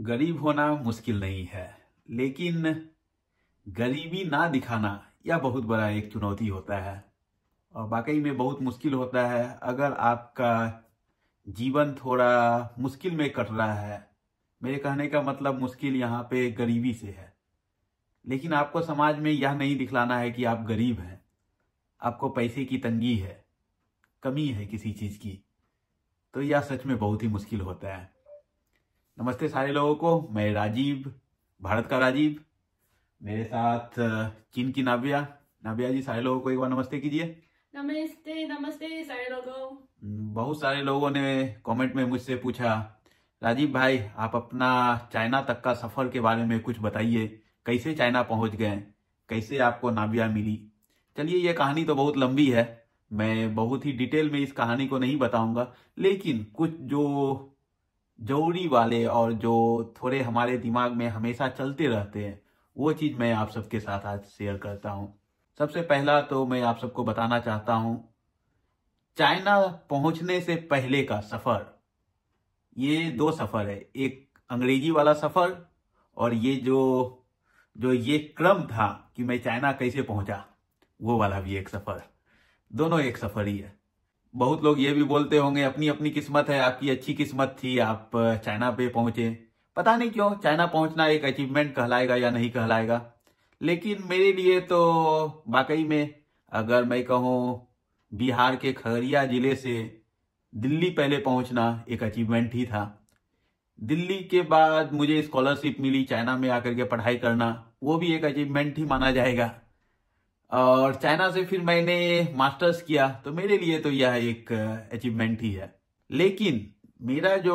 गरीब होना मुश्किल नहीं है लेकिन गरीबी ना दिखाना यह बहुत बड़ा एक चुनौती होता है और वाकई में बहुत मुश्किल होता है अगर आपका जीवन थोड़ा मुश्किल में कट रहा है मेरे कहने का मतलब मुश्किल यहाँ पे गरीबी से है लेकिन आपको समाज में यह नहीं दिखलाना है कि आप गरीब हैं आपको पैसे की तंगी है कमी है किसी चीज़ की तो यह सच में बहुत ही मुश्किल होता है नमस्ते सारे लोगों को मैं राजीव भारत का राजीव मेरे साथ चीन की नाबिया नाबिया जी सारे लोगों को एक बार नमस्ते कीजिए नमस्ते नमस्ते सारे लोगों बहुत सारे लोगों ने कमेंट में मुझसे पूछा राजीव भाई आप अपना चाइना तक का सफर के बारे में कुछ बताइए कैसे चाइना पहुंच गए कैसे आपको नाबिया मिली चलिए ये कहानी तो बहुत लंबी है मैं बहुत ही डिटेल में इस कहानी को नहीं बताऊंगा लेकिन कुछ जो जरूरी वाले और जो थोड़े हमारे दिमाग में हमेशा चलते रहते हैं वो चीज़ मैं आप सबके साथ आज शेयर करता हूँ सबसे पहला तो मैं आप सबको बताना चाहता हूँ चाइना पहुंचने से पहले का सफ़र ये दो सफ़र है एक अंग्रेजी वाला सफ़र और ये जो जो ये क्रम था कि मैं चाइना कैसे पहुंचा वो वाला भी एक सफ़र दोनों एक सफ़र ही है बहुत लोग ये भी बोलते होंगे अपनी अपनी किस्मत है आपकी अच्छी किस्मत थी आप चाइना पे पहुंचे पता नहीं क्यों चाइना पहुंचना एक अचीवमेंट कहलाएगा या नहीं कहलाएगा लेकिन मेरे लिए तो वाकई में अगर मैं कहूँ बिहार के खगड़िया जिले से दिल्ली पहले पहुंचना एक अचीवमेंट ही था दिल्ली के बाद मुझे स्कॉलरशिप मिली चाइना में आकर के पढ़ाई करना वो भी एक अचीवमेंट ही माना जाएगा और चाइना से फिर मैंने मास्टर्स किया तो मेरे लिए तो यह एक अचीवमेंट ही है लेकिन मेरा जो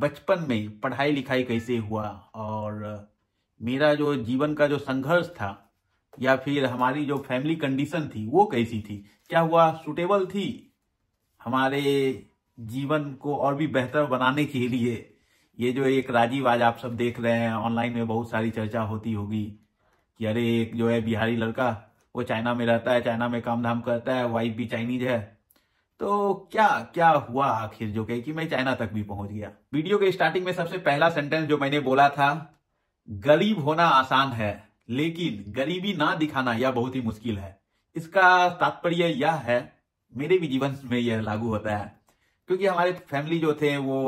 बचपन में पढ़ाई लिखाई कैसे हुआ और मेरा जो जीवन का जो संघर्ष था या फिर हमारी जो फैमिली कंडीशन थी वो कैसी थी क्या हुआ सुटेबल थी हमारे जीवन को और भी बेहतर बनाने के लिए ये जो एक राजीव आज आप सब देख रहे हैं ऑनलाइन में बहुत सारी चर्चा होती होगी कि अरे एक जो है बिहारी लड़का वो चाइना में रहता है चाइना में काम धाम करता है वाइफ भी चाइनीज है तो क्या क्या हुआ आखिर जो कि मैं चाइना तक भी पहुंच गया वीडियो के स्टार्टिंग में सबसे पहला सेंटेंस जो मैंने बोला था गरीब होना आसान है लेकिन गरीबी ना दिखाना यह बहुत ही मुश्किल है इसका तात्पर्य यह है मेरे भी जीवन में यह लागू होता है क्योंकि हमारे फैमिली जो थे वो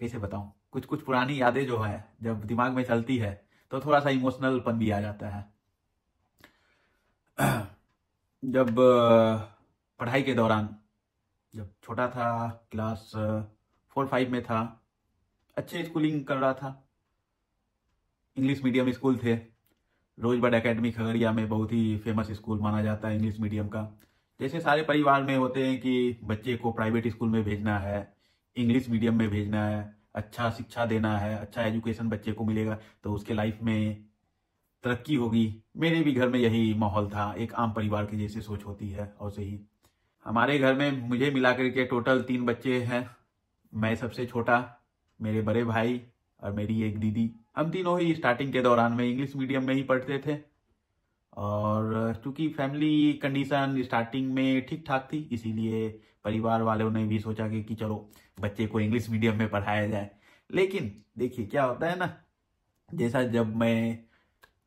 कैसे बताऊं कुछ कुछ पुरानी यादें जो है जब दिमाग में चलती है तो थोड़ा सा इमोशनलपन भी आ जाता है जब पढ़ाई के दौरान जब छोटा था क्लास फोर फाइव में था अच्छे स्कूलिंग कर रहा था इंग्लिश मीडियम स्कूल थे रोजबर्ड एकेडमी खगड़िया में बहुत ही फेमस स्कूल माना जाता है इंग्लिश मीडियम का जैसे सारे परिवार में होते हैं कि बच्चे को प्राइवेट स्कूल में भेजना है इंग्लिश मीडियम में भेजना है अच्छा शिक्षा देना है अच्छा एजुकेशन बच्चे को मिलेगा तो उसके लाइफ में तरक्की होगी मेरे भी घर में यही माहौल था एक आम परिवार की जैसे सोच होती है और सही हमारे घर में मुझे मिला करके टोटल तीन बच्चे हैं मैं सबसे छोटा मेरे बड़े भाई और मेरी एक दीदी हम तीनों ही स्टार्टिंग के दौरान में इंग्लिश मीडियम में ही पढ़ते थे और चूंकि फैमिली कंडीशन स्टार्टिंग में ठीक ठाक थी इसीलिए परिवार वालों ने भी सोचा कि, कि चलो बच्चे को इंग्लिश मीडियम में पढ़ाया जाए लेकिन देखिए क्या होता है ना जैसा जब मैं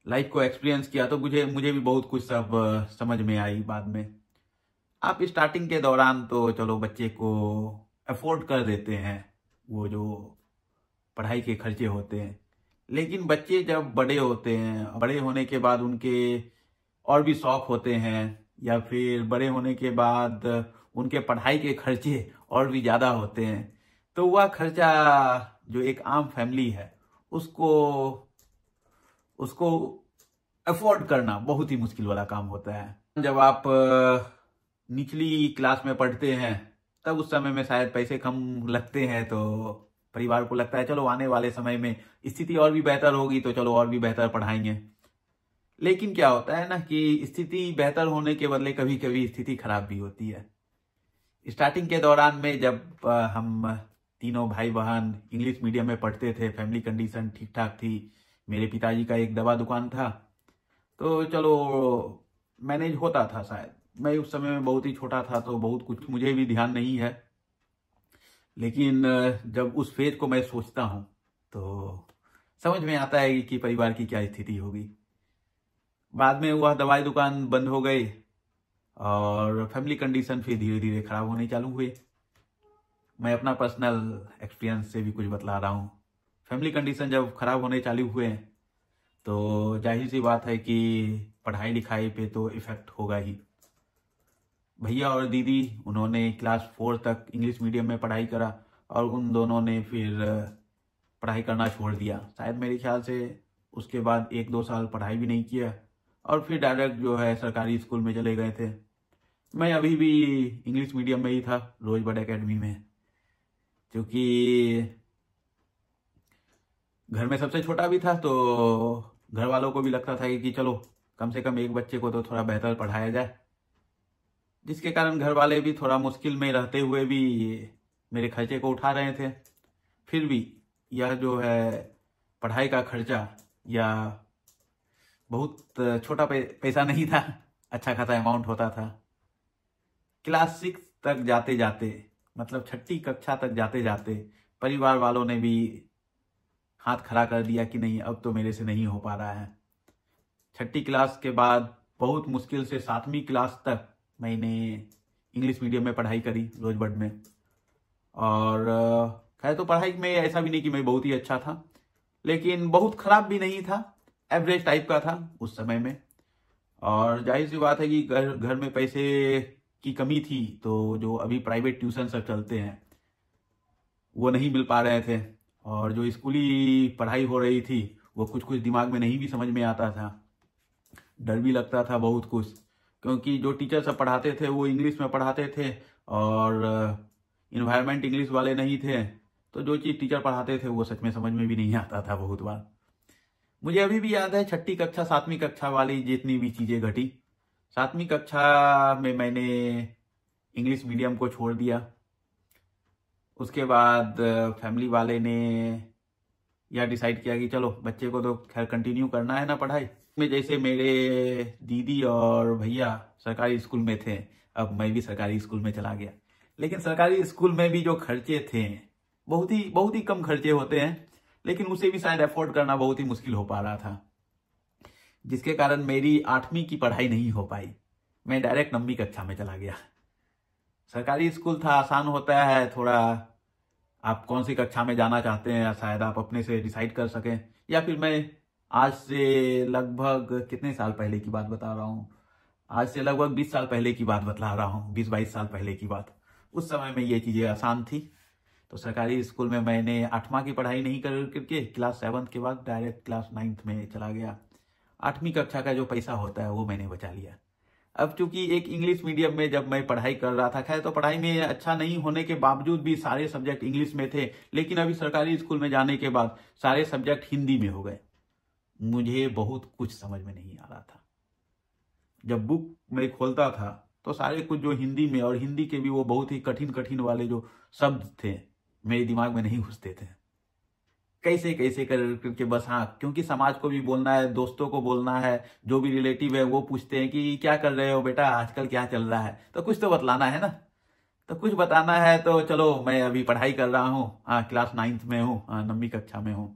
लाइफ को एक्सपीरियंस किया तो मुझे मुझे भी बहुत कुछ सब समझ में आई बाद में आप स्टार्टिंग के दौरान तो चलो बच्चे को अफोर्ड कर देते हैं वो जो पढ़ाई के खर्चे होते हैं लेकिन बच्चे जब बड़े होते हैं बड़े होने के बाद उनके और भी शौक होते हैं या फिर बड़े होने के बाद उनके पढ़ाई के खर्चे और भी ज़्यादा होते हैं तो वह खर्चा जो एक आम फैमिली है उसको उसको अफोर्ड करना बहुत ही मुश्किल वाला काम होता है जब आप निचली क्लास में पढ़ते हैं तब उस समय में शायद पैसे कम लगते हैं तो परिवार को लगता है चलो आने वाले समय में स्थिति और भी बेहतर होगी तो चलो और भी बेहतर पढ़ाएंगे लेकिन क्या होता है ना कि स्थिति बेहतर होने के बदले कभी कभी स्थिति खराब भी होती है स्टार्टिंग के दौरान में जब हम तीनों भाई बहन इंग्लिश मीडियम में पढ़ते थे फैमिली कंडीशन ठीक ठाक थी मेरे पिताजी का एक दवा दुकान था तो चलो मैनेज होता था शायद मैं उस समय में बहुत ही छोटा था तो बहुत कुछ मुझे भी ध्यान नहीं है लेकिन जब उस फेज को मैं सोचता हूँ तो समझ में आता है कि परिवार की क्या स्थिति होगी बाद में वह दवाई दुकान बंद हो गई और फैमिली कंडीशन फिर धीरे धीरे खराब होने चालू हुए मैं अपना पर्सनल एक्सपीरियंस से भी कुछ बतला रहा हूँ फैमिली कंडीशन जब खराब होने चालू हुए तो जाहिर सी बात है कि पढ़ाई लिखाई पे तो इफ़ेक्ट होगा ही भैया और दीदी उन्होंने क्लास फोर तक इंग्लिश मीडियम में पढ़ाई करा और उन दोनों ने फिर पढ़ाई करना छोड़ दिया शायद मेरे ख्याल से उसके बाद एक दो साल पढ़ाई भी नहीं किया और फिर डायरेक्ट जो है सरकारी स्कूल में चले गए थे मैं अभी भी इंग्लिश मीडियम में ही था रोज बट अकेडमी में क्योंकि घर में सबसे छोटा भी था तो घर वालों को भी लगता था कि चलो कम से कम एक बच्चे को तो थोड़ा बेहतर पढ़ाया जाए जिसके कारण घर वाले भी थोड़ा मुश्किल में रहते हुए भी मेरे खर्चे को उठा रहे थे फिर भी यह जो है पढ़ाई का खर्चा या बहुत छोटा पैसा नहीं था अच्छा खासा अमाउंट होता था क्लास सिक्स तक जाते जाते मतलब छठी कक्षा तक जाते जाते परिवार वालों ने भी हाथ खड़ा कर दिया कि नहीं अब तो मेरे से नहीं हो पा रहा है छठी क्लास के बाद बहुत मुश्किल से सातवीं क्लास तक मैंने इंग्लिश मीडियम में पढ़ाई करी रोजबर्ड में और खैर तो पढ़ाई में ऐसा भी नहीं कि मैं बहुत ही अच्छा था लेकिन बहुत खराब भी नहीं था एवरेज टाइप का था उस समय में और जाहिर सी बात है कि घर घर में पैसे की कमी थी तो जो अभी प्राइवेट ट्यूशन सब चलते हैं वो नहीं मिल पा रहे थे और जो स्कूली पढ़ाई हो रही थी वो कुछ कुछ दिमाग में नहीं भी समझ में आता था डर भी लगता था बहुत कुछ क्योंकि जो टीचर सब पढ़ाते थे वो इंग्लिश में पढ़ाते थे और इन्वायरमेंट इंग्लिश वाले नहीं थे तो जो चीज़ टीचर पढ़ाते थे वो सच में समझ में भी नहीं आता था बहुत बार मुझे अभी भी याद है छठी कक्षा सातवीं कक्षा वाली जितनी भी चीज़ें घटी सातवीं कक्षा में मैंने इंग्लिश मीडियम को छोड़ दिया उसके बाद फैमिली uh, वाले ने यह डिसाइड किया कि चलो बच्चे को तो खैर कंटिन्यू करना है ना पढ़ाई में जैसे मेरे दीदी और भैया सरकारी स्कूल में थे अब मैं भी सरकारी स्कूल में चला गया लेकिन सरकारी स्कूल में भी जो खर्चे थे बहुत ही बहुत ही कम खर्चे होते हैं लेकिन उसे भी शायद अफोर्ड करना बहुत ही मुश्किल हो पा रहा था जिसके कारण मेरी आठवीं की पढ़ाई नहीं हो पाई मैं डायरेक्ट नौवीं कक्षा में चला गया सरकारी स्कूल था आसान होता है थोड़ा आप कौन सी कक्षा में जाना चाहते हैं या शायद आप अपने से डिसाइड कर सकें या फिर मैं आज से लगभग कितने साल पहले की बात बता रहा हूँ आज से लगभग बीस साल पहले की बात बता रहा हूँ बीस बाईस साल पहले की बात उस समय में ये चीज़ें आसान थी तो सरकारी स्कूल में मैंने आठवां की पढ़ाई नहीं कर करके क्लास सेवन्थ के बाद डायरेक्ट क्लास नाइन्थ में चला गया आठवीं कक्षा का जो पैसा होता है वो मैंने बचा लिया अब चूंकि एक इंग्लिश मीडियम में जब मैं पढ़ाई कर रहा था खैर तो पढ़ाई में अच्छा नहीं होने के बावजूद भी सारे सब्जेक्ट इंग्लिश में थे लेकिन अभी सरकारी स्कूल में जाने के बाद सारे सब्जेक्ट हिंदी में हो गए मुझे बहुत कुछ समझ में नहीं आ रहा था जब बुक मैं खोलता था तो सारे कुछ जो हिंदी में और हिंदी के भी वो बहुत ही कठिन कठिन वाले जो शब्द थे मेरे दिमाग में नहीं घुसते थे कैसे कैसे कर करके बस हाँ क्योंकि समाज को भी बोलना है दोस्तों को बोलना है जो भी रिलेटिव है वो पूछते हैं कि क्या कर रहे हो बेटा आजकल क्या चल रहा है तो कुछ तो बतलाना है ना तो कुछ बताना है तो चलो मैं अभी पढ़ाई कर रहा हूँ हाँ क्लास नाइन्थ में हूँ हाँ नवी कक्षा में हूँ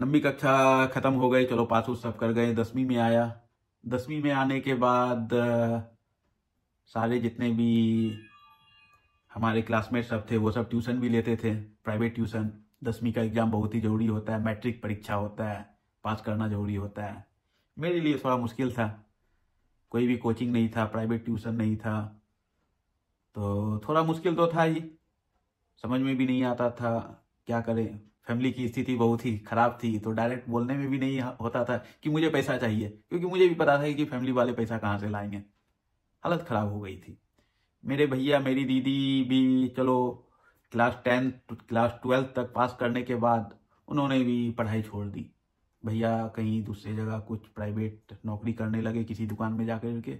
नवी कक्षा खत्म हो गई चलो पास उस सब कर गए दसवीं में आया दसवीं में आने के बाद सारे जितने भी हमारे क्लासमेट सब थे वो सब ट्यूशन भी लेते थे प्राइवेट ट्यूशन दसवीं का एग्जाम बहुत ही जरूरी होता है मैट्रिक परीक्षा होता है पास करना जरूरी होता है मेरे लिए थोड़ा मुश्किल था कोई भी कोचिंग नहीं था प्राइवेट ट्यूशन नहीं था तो थोड़ा मुश्किल तो था ही समझ में भी नहीं आता था क्या करें फैमिली की स्थिति बहुत ही खराब थी तो डायरेक्ट बोलने में भी नहीं होता था कि मुझे पैसा चाहिए क्योंकि मुझे भी पता था कि फैमिली वाले पैसा कहाँ से लाएंगे हालत खराब हो गई थी मेरे भैया मेरी दीदी भी चलो क्लास टेंथ क्लास ट्वेल्थ तक पास करने के बाद उन्होंने भी पढ़ाई छोड़ दी भैया कहीं दूसरी जगह कुछ प्राइवेट नौकरी करने लगे किसी दुकान में जाकर के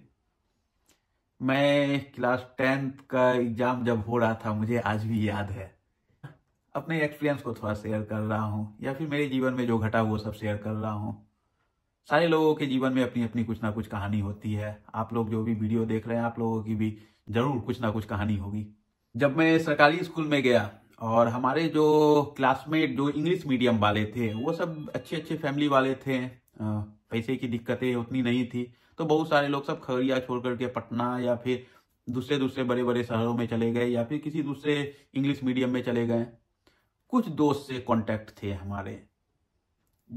मैं क्लास टेंथ का एग्ज़ाम जब हो रहा था मुझे आज भी याद है अपने एक्सपीरियंस को थोड़ा शेयर कर रहा हूँ या फिर मेरे जीवन में जो घटा वो सब शेयर कर रहा हूँ सारे लोगों के जीवन में अपनी अपनी कुछ ना कुछ कहानी होती है आप लोग जो भी वीडियो देख रहे हैं आप लोगों की भी ज़रूर कुछ ना कुछ कहानी होगी जब मैं सरकारी स्कूल में गया और हमारे जो क्लासमेट जो इंग्लिश मीडियम वाले थे वो सब अच्छे अच्छे फैमिली वाले थे पैसे की दिक्कतें उतनी नहीं थी तो बहुत सारे लोग सब खगड़िया छोड़ करके पटना या फिर दूसरे दूसरे बड़े बड़े शहरों में चले गए या फिर किसी दूसरे इंग्लिश मीडियम में चले गए कुछ दोस्त से कांटेक्ट थे हमारे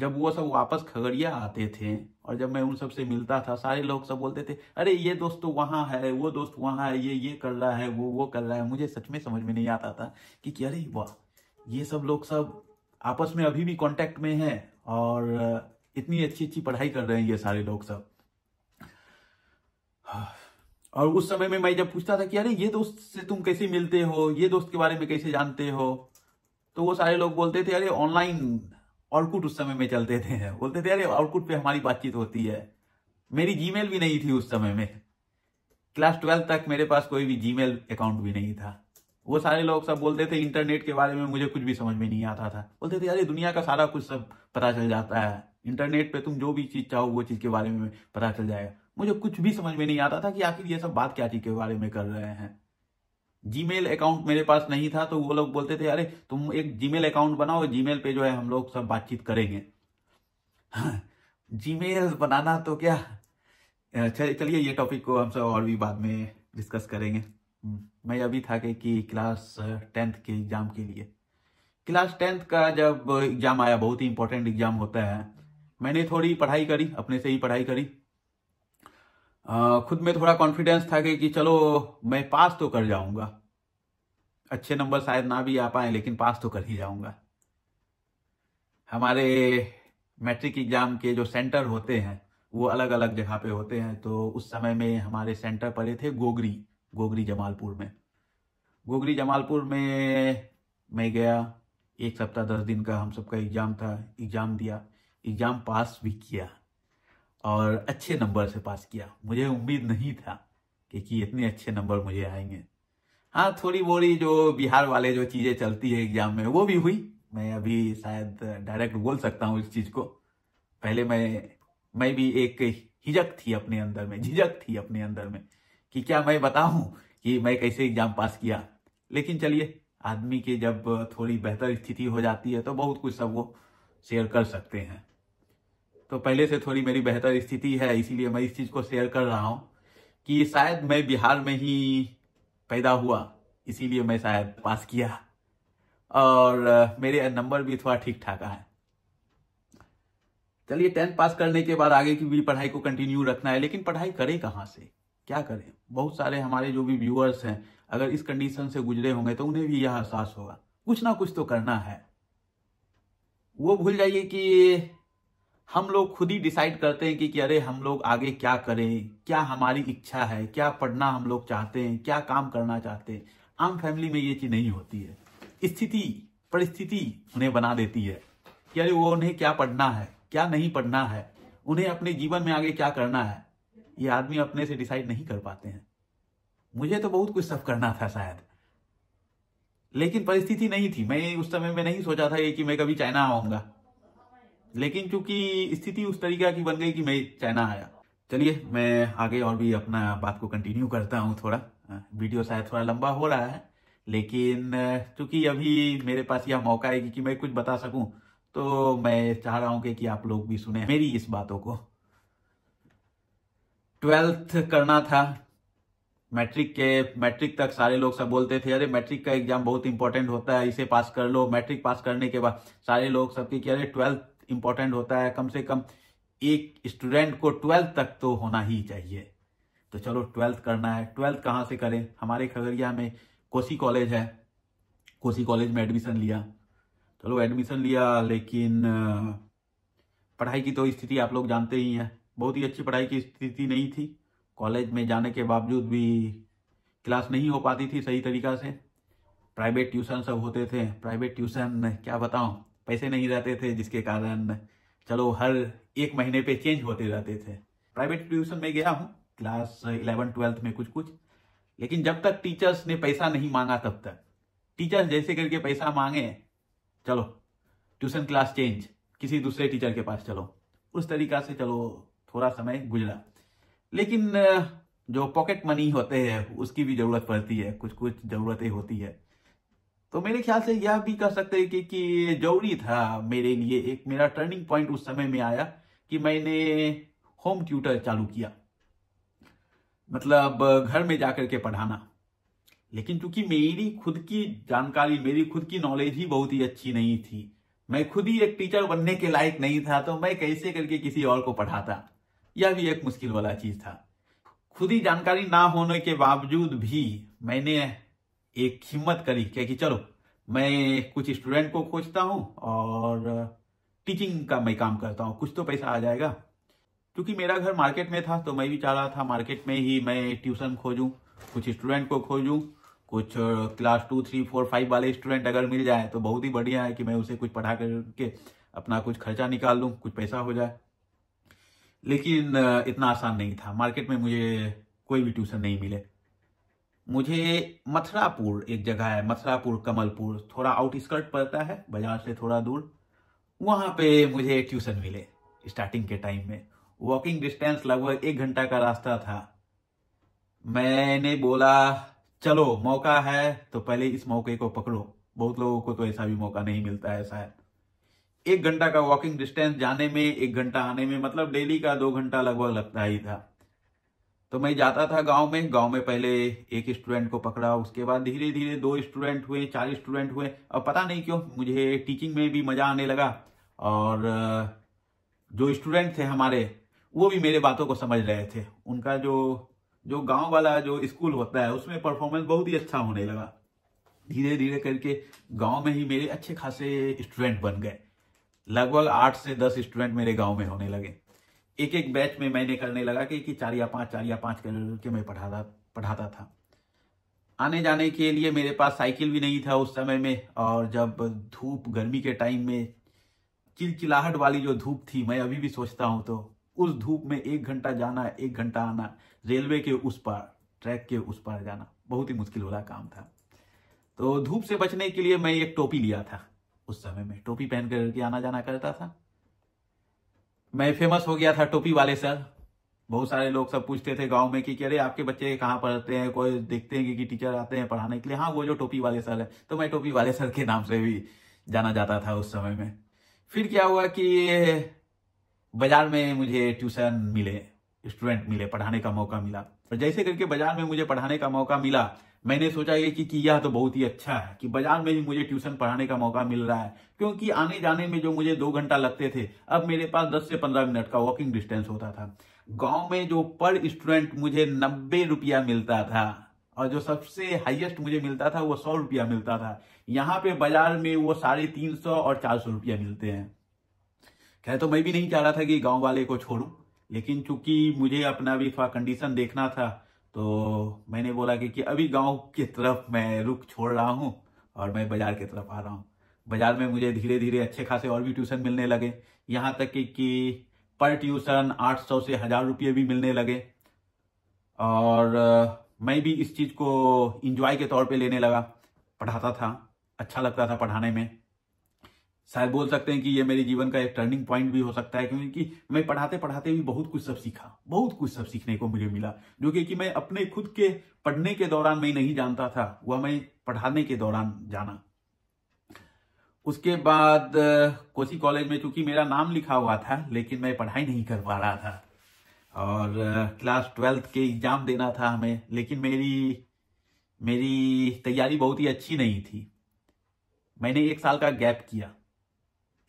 जब वो सब वापस खगड़िया आते थे और जब मैं उन सब से मिलता था सारे लोग सब बोलते थे अरे ये दोस्त तो वहाँ है वो दोस्त वहाँ है ये ये कर रहा है वो वो कर रहा है मुझे सच में समझ में नहीं आता था कि, कि अरे वाह ये सब लोग सब आपस में अभी भी कांटेक्ट में हैं और इतनी अच्छी अच्छी पढ़ाई कर रहे हैं ये सारे लोग सब और उस समय में मैं जब पूछता था कि अरे ये दोस्त से तुम कैसे मिलते हो ये दोस्त के बारे में कैसे जानते हो तो वो सारे लोग बोलते थे अरे ऑनलाइन आउटकुट उस समय में चलते थे बोलते थे अरे आउटकुट पे हमारी बातचीत होती है मेरी जीमेल भी नहीं थी उस समय में क्लास ट्वेल्व तक मेरे पास कोई भी जीमेल अकाउंट भी नहीं था वो सारे लोग सब बोलते थे इंटरनेट के बारे में मुझे कुछ भी समझ में नहीं आता था बोलते थे अरे दुनिया का सारा कुछ सब पता चल जाता है इंटरनेट पे तुम जो भी चीज़ चाहो वो चीज़ के बारे में पता चल जाएगा मुझे कुछ भी समझ में नहीं आता था कि आखिर ये सब बात क्या चीज़ के बारे में कर रहे हैं जीमेल अकाउंट मेरे पास नहीं था तो वो लोग बोलते थे अरे तुम एक जीमेल अकाउंट बनाओ जीमेल पे जो है हम लोग सब बातचीत करेंगे जी जीमेल बनाना तो क्या चलिए ये टॉपिक को हम सब और भी बाद में डिस्कस करेंगे हम्म, मैं अभी था कि, कि क्लास टेंथ के एग्जाम के लिए क्लास टेंथ का जब एग्जाम आया बहुत ही इंपॉर्टेंट एग्जाम होता है मैंने थोड़ी पढ़ाई करी अपने से ही पढ़ाई करी खुद में थोड़ा कॉन्फिडेंस था कि, कि चलो मैं पास तो कर जाऊंगा अच्छे नंबर शायद ना भी आ पाए लेकिन पास तो कर ही जाऊंगा हमारे मैट्रिक एग्जाम के जो सेंटर होते हैं वो अलग अलग जगह पे होते हैं तो उस समय में हमारे सेंटर पड़े थे गोगरी गोगरी जमालपुर में गोगरी जमालपुर में मैं गया एक सप्ताह दस दिन का हम सबका एग्ज़ाम था एग्ज़ाम दिया एग्ज़ाम पास भी किया और अच्छे नंबर से पास किया मुझे उम्मीद नहीं था कि इतने अच्छे नंबर मुझे आएंगे हाँ थोड़ी बोड़ी जो बिहार वाले जो चीज़ें चलती है एग्जाम में वो भी हुई मैं अभी शायद डायरेक्ट बोल सकता हूँ इस चीज़ को पहले मैं मैं भी एक हिजक थी अपने अंदर में झिझक थी अपने अंदर में कि क्या मैं बताऊं कि मैं कैसे एग्जाम पास किया लेकिन चलिए आदमी की जब थोड़ी बेहतर स्थिति हो जाती है तो बहुत कुछ सब वो शेयर कर सकते हैं तो पहले से थोड़ी मेरी बेहतर स्थिति है इसीलिए मैं इस चीज़ को शेयर कर रहा हूँ कि शायद मैं बिहार में ही पैदा हुआ इसीलिए मैं शायद पास किया और मेरे नंबर भी थोड़ा ठीक ठाक है चलिए टेंथ पास करने के बाद आगे की भी पढ़ाई को कंटिन्यू रखना है लेकिन पढ़ाई करें कहाँ से क्या करें बहुत सारे हमारे जो भी व्यूअर्स हैं अगर इस कंडीशन से गुजरे होंगे तो उन्हें भी यह एहसास होगा कुछ ना कुछ तो करना है वो भूल जाइए कि हम लोग खुद ही डिसाइड करते हैं कि, कि अरे हम लोग आगे क्या करें क्या हमारी इच्छा है क्या पढ़ना हम लोग चाहते हैं क्या काम करना चाहते हैं आम फैमिली में ये चीज नहीं होती है स्थिति परिस्थिति उन्हें बना देती है कि अरे वो उन्हें क्या पढ़ना है क्या नहीं पढ़ना है उन्हें अपने जीवन में आगे क्या करना है ये आदमी अपने से डिसाइड नहीं कर पाते हैं मुझे तो बहुत कुछ सब करना था शायद लेकिन परिस्थिति नहीं थी मैं उस समय में नहीं सोचा था कि मैं कभी चाइना आऊंगा लेकिन चूंकि स्थिति उस तरीके की बन गई कि मैं चाइना आया चलिए मैं आगे और भी अपना बात को कंटिन्यू करता हूँ थोड़ा वीडियो शायद थोड़ा लंबा हो रहा है लेकिन चूंकि अभी मेरे पास यह मौका है कि मैं कुछ बता सकूं तो मैं चाह रहा हूं कि आप लोग भी सुने मेरी इस बातों को ट्वेल्थ करना था मैट्रिक के मैट्रिक तक सारे लोग सब बोलते थे अरे मैट्रिक का एग्जाम बहुत इंपॉर्टेंट होता है इसे पास कर लो मैट्रिक पास करने के बाद सारे लोग सबके कि अरे ट्वेल्थ इंपॉर्टेंट होता है कम से कम एक स्टूडेंट को ट्वेल्थ तक तो होना ही चाहिए तो चलो ट्वेल्थ करना है ट्वेल्थ कहाँ से करें हमारे खगड़िया में कोसी कॉलेज है कोसी कॉलेज में एडमिशन लिया चलो एडमिशन लिया लेकिन पढ़ाई की तो स्थिति आप लोग जानते ही हैं बहुत ही अच्छी पढ़ाई की स्थिति नहीं थी कॉलेज में जाने के बावजूद भी क्लास नहीं हो पाती थी सही तरीका से प्राइवेट ट्यूशन सब होते थे प्राइवेट ट्यूशन क्या बताऊँ पैसे नहीं रहते थे जिसके कारण चलो हर एक महीने पे चेंज होते रहते थे प्राइवेट ट्यूशन में गया हूँ क्लास इलेवन ट्वेल्थ में कुछ कुछ लेकिन जब तक टीचर्स ने पैसा नहीं मांगा तब तक टीचर्स जैसे करके पैसा मांगे चलो ट्यूशन क्लास चेंज किसी दूसरे टीचर के पास चलो उस तरीका से चलो थोड़ा समय गुजरा लेकिन जो पॉकेट मनी होते हैं उसकी भी जरूरत पड़ती है कुछ कुछ जरूरतें होती है तो मेरे ख्याल से यह भी कह सकते हैं कि, कि जरूरी था मेरे लिए एक मेरा टर्निंग पॉइंट उस समय में आया कि मैंने होम ट्यूटर चालू किया मतलब घर में जाकर के पढ़ाना लेकिन चूंकि मेरी खुद की जानकारी मेरी खुद की नॉलेज ही बहुत ही अच्छी नहीं थी मैं खुद ही एक टीचर बनने के लायक नहीं था तो मैं कैसे करके किसी और को पढ़ाता यह भी एक मुश्किल वाला चीज था खुद ही जानकारी ना होने के बावजूद भी मैंने एक हिम्मत करी क्या कि चलो मैं कुछ स्टूडेंट को खोजता हूँ और टीचिंग का मैं काम करता हूँ कुछ तो पैसा आ जाएगा क्योंकि मेरा घर मार्केट में था तो मैं भी चाह रहा था मार्केट में ही मैं ट्यूशन खोजूँ कुछ स्टूडेंट को खोजूँ कुछ class two three four five वाले स्टूडेंट अगर मिल जाए तो बहुत ही बढ़िया है कि मैं उसे कुछ पढ़ा करके अपना कुछ खर्चा निकाल लूँ कुछ पैसा हो जाए लेकिन इतना आसान नहीं था मार्केट में मुझे कोई भी ट्यूशन नहीं मिले मुझे मथुरापुर एक जगह है मथुरापुर कमलपुर थोड़ा आउटस्कर्ट पड़ता है बाजार से थोड़ा दूर वहाँ पे मुझे ट्यूशन मिले स्टार्टिंग के टाइम में वॉकिंग डिस्टेंस लगभग एक घंटा का रास्ता था मैंने बोला चलो मौका है तो पहले इस मौके को पकड़ो बहुत लोगों को तो ऐसा भी मौका नहीं मिलता है शायद एक घंटा का वॉकिंग डिस्टेंस जाने में एक घंटा आने में मतलब डेली का दो घंटा लगभग लगता ही था तो मैं जाता था गांव में गांव में पहले एक स्टूडेंट को पकड़ा उसके बाद धीरे धीरे दो स्टूडेंट हुए चार स्टूडेंट हुए अब पता नहीं क्यों मुझे टीचिंग में भी मज़ा आने लगा और जो स्टूडेंट थे हमारे वो भी मेरे बातों को समझ रहे थे उनका जो जो गांव वाला जो स्कूल होता है उसमें परफॉर्मेंस बहुत ही अच्छा होने लगा धीरे धीरे करके गांव में ही मेरे अच्छे खासे स्टूडेंट बन गए लगभग आठ से दस स्टूडेंट मेरे गांव में होने लगे एक एक बैच में मैंने करने लगा कि, कि चार या पांच चार या पांच के मैं पढ़ाता पढ़ाता था आने जाने के लिए मेरे पास साइकिल भी नहीं था उस समय में और जब धूप गर्मी के टाइम में चिलचिलाहट वाली जो धूप थी मैं अभी भी सोचता हूँ तो उस धूप में एक घंटा जाना एक घंटा आना रेलवे के उस पार ट्रैक के उस पार जाना बहुत ही मुश्किल वाला काम था तो धूप से बचने के लिए मैं एक टोपी लिया था उस समय में टोपी पहन करके आना जाना करता था मैं फेमस हो गया था टोपी वाले सर बहुत सारे लोग सब पूछते थे गांव में कि अरे आपके बच्चे कहाँ पढ़ते हैं कोई देखते हैं कि, कि टीचर आते हैं पढ़ाने के लिए हाँ वो जो टोपी वाले सर है तो मैं टोपी वाले सर के नाम से भी जाना जाता था उस समय में फिर क्या हुआ कि बाजार में मुझे ट्यूशन मिले स्टूडेंट मिले पढ़ाने का मौका मिला और जैसे करके बाजार में मुझे पढ़ाने का मौका मिला मैंने सोचा ये कि किया तो बहुत ही अच्छा है कि बाजार में भी मुझे ट्यूशन पढ़ाने का मौका मिल रहा है क्योंकि आने जाने में जो मुझे दो घंटा लगते थे अब मेरे पास दस से पंद्रह मिनट का वॉकिंग डिस्टेंस होता था गांव में जो पर स्टूडेंट मुझे नब्बे रुपया मिलता था और जो सबसे हाईएस्ट मुझे मिलता था वो सौ रुपया मिलता था यहाँ पे बाजार में वो साढ़े तीन सौ और चार सौ रुपया मिलते हैं खैर तो मैं भी नहीं चाह रहा था कि गांव वाले को छोड़ू लेकिन चूंकि मुझे अपना भी थोड़ा कंडीशन देखना था तो मैंने बोला कि, कि अभी गांव की तरफ मैं रुख छोड़ रहा हूँ और मैं बाजार की तरफ आ रहा हूँ बाजार में मुझे धीरे धीरे अच्छे खासे और भी ट्यूशन मिलने लगे यहाँ तक कि, कि पर ट्यूशन 800 से हज़ार रुपये भी मिलने लगे और मैं भी इस चीज़ को इंजॉय के तौर पे लेने लगा पढ़ाता था अच्छा लगता था पढ़ाने में शायद बोल सकते हैं कि ये मेरे जीवन का एक टर्निंग पॉइंट भी हो सकता है क्योंकि मैं पढ़ाते पढ़ाते भी बहुत कुछ सब सीखा बहुत कुछ सब सीखने को मुझे मिला जो कि कि मैं अपने खुद के पढ़ने के दौरान मैं नहीं जानता था वह मैं पढ़ाने के दौरान जाना उसके बाद कोसी कॉलेज में चूंकि मेरा नाम लिखा हुआ था लेकिन मैं पढ़ाई नहीं कर पा रहा था और क्लास ट्वेल्थ के एग्जाम देना था हमें लेकिन मेरी मेरी तैयारी बहुत ही अच्छी नहीं थी मैंने एक साल का गैप किया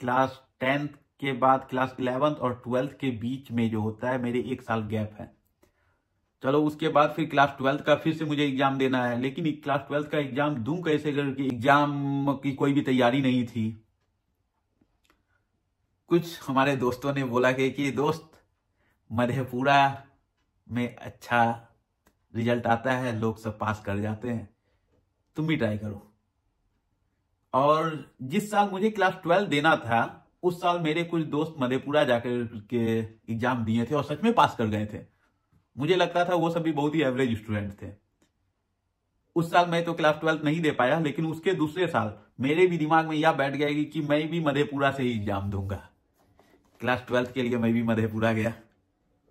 क्लास टेंथ के बाद क्लास इलेवेंथ और ट्वेल्थ के बीच में जो होता है मेरे एक साल गैप है चलो उसके बाद फिर क्लास ट्वेल्थ का फिर से मुझे एग्जाम देना है लेकिन क्लास ट्वेल्थ का एग्जाम दू कैसे करके एग्जाम की कोई भी तैयारी नहीं थी कुछ हमारे दोस्तों ने बोला कि दोस्त मधेपुरा में अच्छा रिजल्ट आता है लोग सब पास कर जाते हैं तुम भी ट्राई करो और जिस साल मुझे क्लास ट्वेल्व देना था उस साल मेरे कुछ दोस्त मधेपुरा जाकर के एग्जाम दिए थे और सच में पास कर गए थे मुझे लगता था वो सभी बहुत ही एवरेज स्टूडेंट थे उस साल मैं तो क्लास ट्वेल्थ नहीं दे पाया लेकिन उसके दूसरे साल मेरे भी दिमाग में यह बैठ गया कि, कि मैं भी मधेपुरा से ही एग्जाम दूंगा क्लास ट्वेल्थ के लिए मैं भी मधेपुरा गया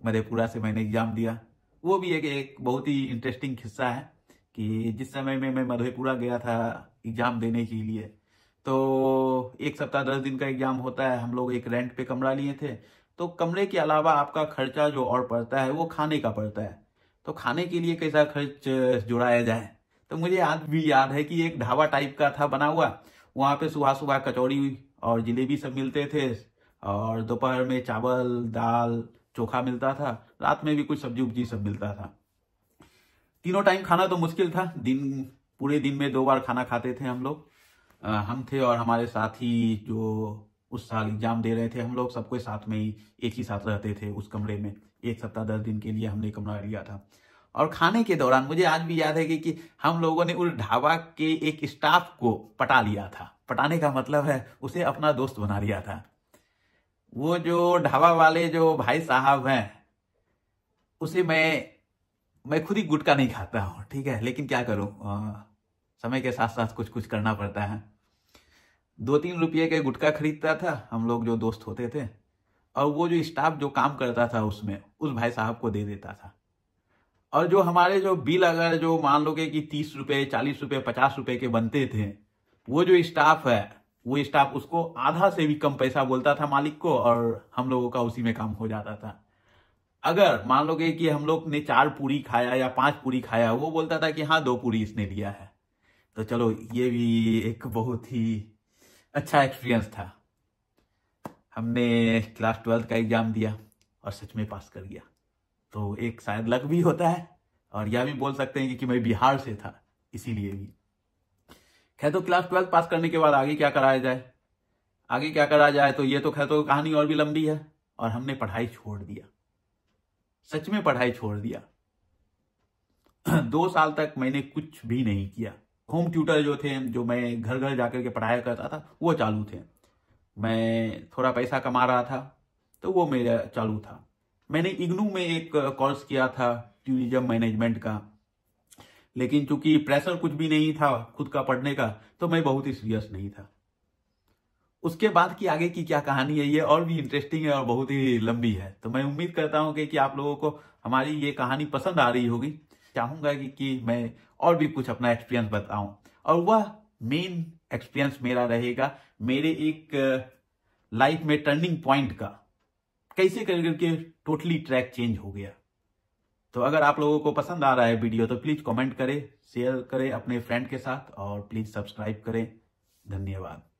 मधेपुरा से मैंने एग्जाम दिया वो भी एक, एक बहुत ही इंटरेस्टिंग किस्सा है कि जिस समय में मैं मधेपुरा गया था एग्ज़ाम देने के लिए तो एक सप्ताह दस दिन का एग्ज़ाम होता है हम लोग एक रेंट पे कमरा लिए थे तो कमरे के अलावा आपका खर्चा जो और पड़ता है वो खाने का पड़ता है तो खाने के लिए कैसा खर्च जुड़ाया जाए तो मुझे आज भी याद है कि एक ढाबा टाइप का था बना हुआ वहाँ पे सुबह सुबह कचौड़ी और जलेबी सब मिलते थे और दोपहर में चावल दाल चोखा मिलता था रात में भी कुछ सब्जी उब्जी सब मिलता था तीनों टाइम खाना तो मुश्किल था दिन पूरे दिन में दो बार खाना खाते थे हम लोग हम थे और हमारे साथ ही जो उस साल एग्जाम दे रहे थे हम लोग सबको साथ में ही एक ही साथ रहते थे उस कमरे में एक सप्ताह दस दिन के लिए हमने कमरा लिया था और खाने के दौरान मुझे आज भी याद है कि, कि हम लोगों ने उस ढाबा के एक स्टाफ को पटा लिया था पटाने का मतलब है उसे अपना दोस्त बना लिया था वो जो ढाबा वाले जो भाई साहब हैं उसे मैं मैं खुद ही गुटका नहीं खाता हूँ ठीक है लेकिन क्या करूँ समय के साथ साथ कुछ कुछ करना पड़ता है दो तीन रुपये के गुटका खरीदता था हम लोग जो दोस्त होते थे और वो जो स्टाफ जो काम करता था उसमें उस भाई साहब को दे देता था और जो हमारे जो बिल अगर जो मान लो कि तीस रुपये चालीस रुपये पचास रुपये के बनते थे वो जो स्टाफ है वो स्टाफ उसको आधा से भी कम पैसा बोलता था मालिक को और हम लोगों का उसी में काम हो जाता था अगर मान लो कि हम लोग ने चार पूरी खाया या पांच पूरी खाया वो बोलता था कि हाँ दो पूरी इसने लिया है तो चलो ये भी एक बहुत ही अच्छा एक्सपीरियंस था हमने क्लास ट्वेल्थ का एग्जाम दिया और सच में पास कर गया तो एक शायद लक भी होता है और यह भी बोल सकते हैं कि, कि मैं बिहार से था इसीलिए भी खैर तो क्लास ट्वेल्थ पास करने के बाद आगे क्या कराया जाए आगे क्या करा जाए तो ये तो खैर तो कहानी और भी लंबी है और हमने पढ़ाई छोड़ दिया सच में पढ़ाई छोड़ दिया दो साल तक मैंने कुछ भी नहीं किया होम ट्यूटर जो थे जो मैं घर घर जाकर के पढ़ाया करता था वो चालू थे मैं थोड़ा पैसा कमा रहा था तो वो मेरा चालू था मैंने इग्नू में एक कोर्स किया था टूरिज्म मैनेजमेंट का लेकिन चूंकि प्रेशर कुछ भी नहीं था खुद का पढ़ने का तो मैं बहुत ही सीरियस नहीं था उसके बाद की आगे की क्या कहानी है ये और भी इंटरेस्टिंग है और बहुत ही लंबी है तो मैं उम्मीद करता हूँ कि, कि आप लोगों को हमारी ये कहानी पसंद आ रही होगी चाहूंगा कि, कि मैं और भी कुछ अपना एक्सपीरियंस बताऊं और वह मेन एक्सपीरियंस मेरा रहेगा मेरे एक लाइफ में टर्निंग पॉइंट का कैसे कर करके टोटली ट्रैक चेंज हो गया तो अगर आप लोगों को पसंद आ रहा है वीडियो तो प्लीज कमेंट करें शेयर करें अपने फ्रेंड के साथ और प्लीज सब्सक्राइब करें धन्यवाद